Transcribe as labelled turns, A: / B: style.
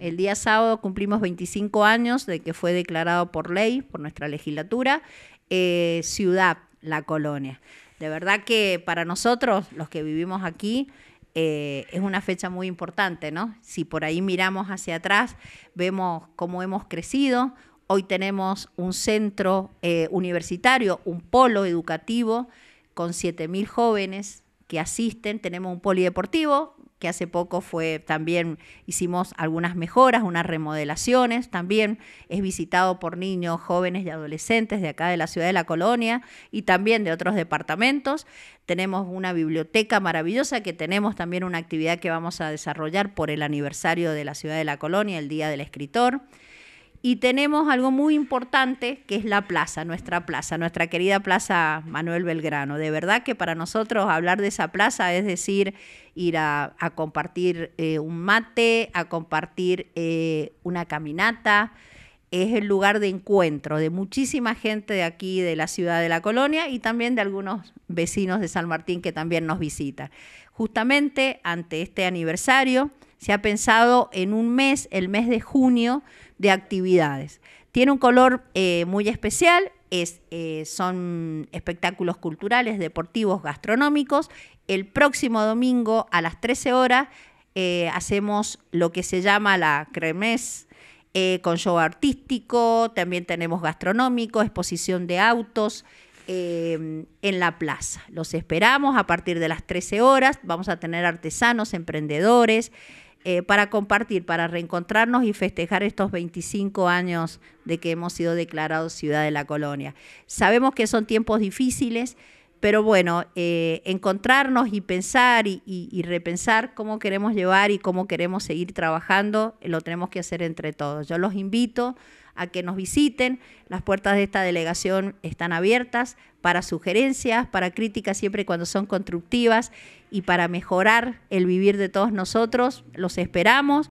A: El día sábado cumplimos 25 años de que fue declarado por ley, por nuestra legislatura, eh, ciudad, la colonia. De verdad que para nosotros, los que vivimos aquí, eh, es una fecha muy importante, ¿no? Si por ahí miramos hacia atrás, vemos cómo hemos crecido. Hoy tenemos un centro eh, universitario, un polo educativo con 7.000 jóvenes que asisten. Tenemos un polideportivo que hace poco fue también hicimos algunas mejoras, unas remodelaciones, también es visitado por niños, jóvenes y adolescentes de acá de la ciudad de la colonia y también de otros departamentos. Tenemos una biblioteca maravillosa que tenemos también una actividad que vamos a desarrollar por el aniversario de la ciudad de la colonia, el Día del Escritor. Y tenemos algo muy importante que es la plaza, nuestra plaza, nuestra querida plaza Manuel Belgrano. De verdad que para nosotros hablar de esa plaza es decir ir a, compartir eh, un mate, a compartir eh, una caminata. Es el lugar de encuentro de muchísima gente de aquí, de la ciudad de la colonia y también de algunos vecinos de San Martín que también nos visitan. Justamente ante este aniversario se ha pensado en un mes, el mes de junio, de actividades. Tiene un color eh, muy especial, eh, son espectáculos culturales, deportivos, gastronómicos. El próximo domingo a las 13 horas eh, hacemos lo que se llama la cremes. con show artístico, también tenemos gastronómico, exposición de autos em, en la plaza. Los esperamos a partir de las 13 horas, vamos a tener artesanos, emprendedores, eh, para compartir, para reencontrarnos y festejar estos 25 años de que hemos sido declarados ciudad de la colonia. Sabemos que son tiempos difíciles. Pero bueno, eh, encontrarnos y pensar y, repensar cómo queremos llevar y cómo queremos seguir trabajando, lo tenemos que hacer entre todos. Yo los invito a que nos visiten. Las puertas de esta delegación están abiertas para sugerencias, para críticas siempre cuando son constructivas y para mejorar el vivir de todos nosotros. Los esperamos.